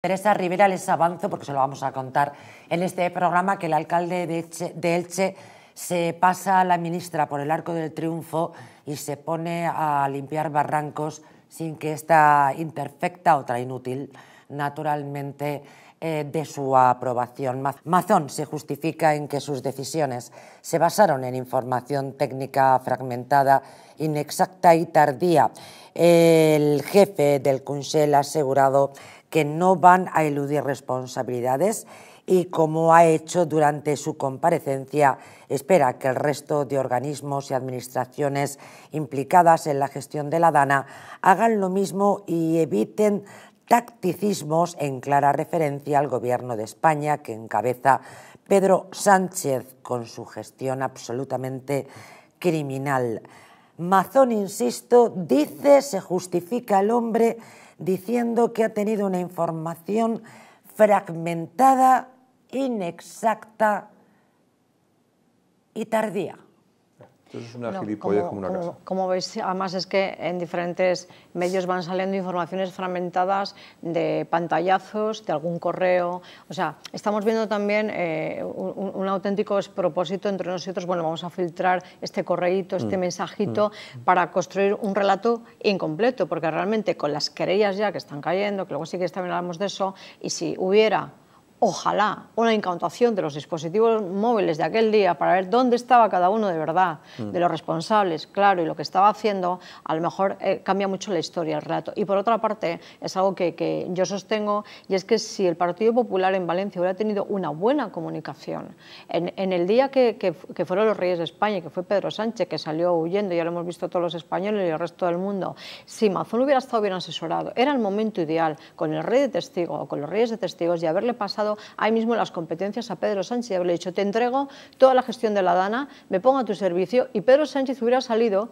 Teresa Rivera, les avanzo, porque se lo vamos a contar en este programa, que el alcalde de Elche, se pasa a la ministra por el Arco del Triunfo y se pone a limpiar barrancos sin que esta imperfecta, otra inútil, naturalmente, eh, de su aprobación. Mazón se justifica en que sus decisiones se basaron en información técnica fragmentada, inexacta y tardía. El jefe del Consell ha asegurado que no van a eludir responsabilidades y, como ha hecho durante su comparecencia, espera que el resto de organismos y administraciones implicadas en la gestión de la DANA hagan lo mismo y eviten tacticismos en clara referencia al Gobierno de España que encabeza Pedro Sánchez con su gestión absolutamente criminal. Mazón, insisto, dice se justifica el hombre diciendo que ha tenido una información fragmentada, inexacta y tardía es una como, una Como veis, además es que en diferentes medios van saliendo informaciones fragmentadas de pantallazos, de algún correo. O sea, estamos viendo también eh, un, auténtico propósito entre nosotros. Bueno, vamos a filtrar este correíto, este mm, mensajito, mm. para construir un relato incompleto, porque realmente con las querellas ya que están cayendo, que luego sí que también hablamos de eso, y si hubiera ojalá, una incautación de los dispositivos móviles de aquel día para ver dónde estaba cada uno de verdad, mm. de los responsables, claro, y lo que estaba haciendo, a lo mejor eh, cambia mucho la historia, el relato. Y por otra parte, es algo que, yo sostengo, y es que si el Partido Popular en Valencia hubiera tenido una buena comunicación, en, el día que, fueron los reyes de España, que fue Pedro Sánchez, que salió huyendo, ya lo hemos visto todos los españoles y el resto del mundo, si Mazón hubiera estado bien asesorado, era el momento ideal, con el rey de testigo o con los reyes de testigos, y haberle pasado ahí mismo las competencias a Pedro Sánchez y habría dicho, te entrego toda la gestión de la DANA, me pongo a tu servicio y Pedro Sánchez hubiera salido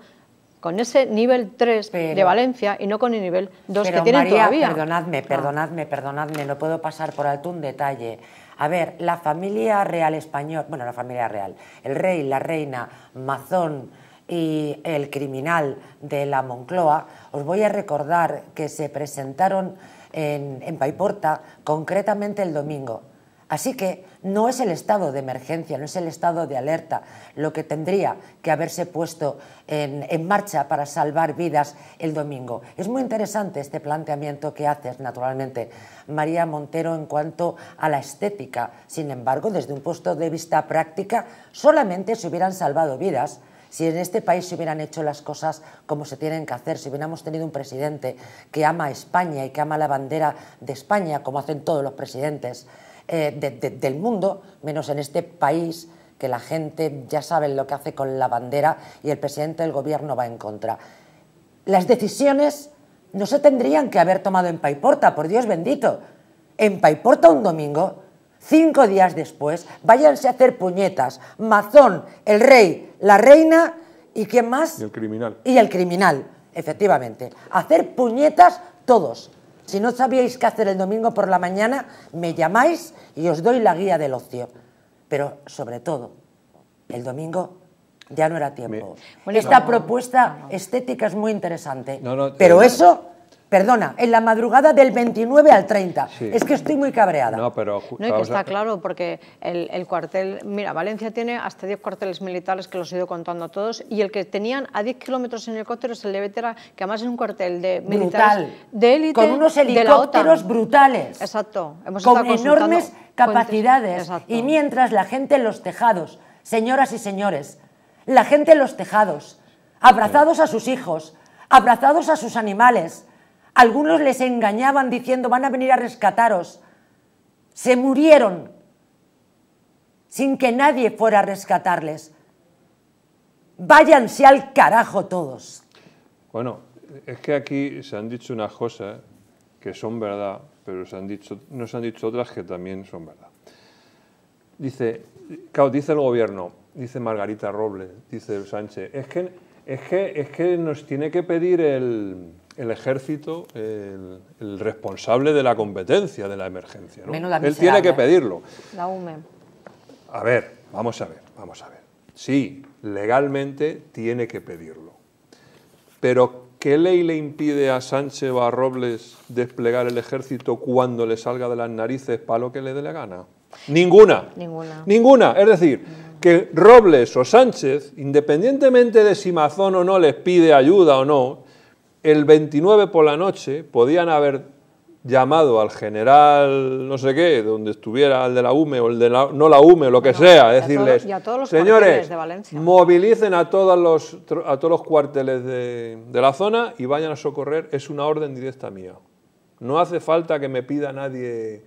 con ese nivel 3 de Valencia y no con el nivel 2 que tiene todavía. Perdonadme, ah. perdonadme, perdonadme, no puedo pasar por alto un detalle. A ver, la familia real española, bueno, la familia real, el rey, la reina, Mazón, y el criminal de la Moncloa, os voy a recordar que se presentaron en, en Paiporta concretamente el domingo. Así que no es el estado de emergencia, no es el estado de alerta lo que tendría que haberse puesto en, en, marcha para salvar vidas el domingo. Es muy interesante este planteamiento que haces, naturalmente, María Montero, en cuanto a la estética. Sin embargo, desde un punto de vista práctica, solamente se hubieran salvado vidas si en este país se hubieran hecho las cosas como se tienen que hacer, si hubiéramos tenido un presidente que ama a España y que ama la bandera de España, como hacen todos los presidentes eh, del mundo, menos en este país que la gente ya sabe lo que hace con la bandera y el presidente del gobierno va en contra. Las decisiones no se tendrían que haber tomado en Paiporta, por Dios bendito. En Paiporta un domingo Cinco días después, váyanse a hacer puñetas. Mazón, el rey, la reina y quién más? Y el criminal. Y el criminal, efectivamente. Hacer puñetas todos. Si no sabíais qué hacer el domingo por la mañana, me llamáis y os doy la guía del ocio. Pero sobre todo, el domingo ya no era tiempo. Esta propuesta estética es muy interesante. pero eh, eso Perdona, en la madrugada del 29 al 30. Es que estoy muy cabreada. No, pero... No, que está claro, porque el, cuartel... Mira, Valencia tiene hasta 10 cuarteles militares que los he ido contando a todos y el que tenían a 10 kilómetros en helicóptero es el de Vetera, que además es un cuartel de militares... Brutal. De élite, Con unos helicópteros brutales. Exacto. con enormes capacidades. Y mientras la gente en los tejados, señoras y señores, la gente en los tejados, abrazados a sus hijos, abrazados a sus animales, algunos les engañaban diciendo, van a venir a rescataros. Se murieron sin que nadie fuera a rescatarles. Váyanse al carajo todos. Bueno, es que aquí se han dicho unas cosas que son verdad, pero se han dicho, no se han dicho otras que también son verdad. Dice, dice el gobierno, dice Margarita Robles, dice Sánchez, es que, es que, es que nos tiene que pedir el el ejército el, responsable de la competencia de la emergencia. ¿no? Él tiene que pedirlo. La UME. A ver, vamos a ver, vamos a ver. Sí, legalmente tiene que pedirlo. Pero ¿qué ley le impide a Sánchez o a Robles desplegar el ejército cuando le salga de las narices para lo que le dé la gana? Ninguna. Ninguna. Ninguna. Es decir, que Robles o Sánchez, independientemente de si Mazón o no les pide ayuda o no, el 29 por la noche podían haber llamado al general no sé qué, donde estuviera el de la UME o el de la, no la UME, lo que sea, decirles, a todos los señores, de movilicen a, todos los, a todos los cuarteles de, de, la zona y vayan a socorrer, es una orden directa mía. No hace falta que me pida nadie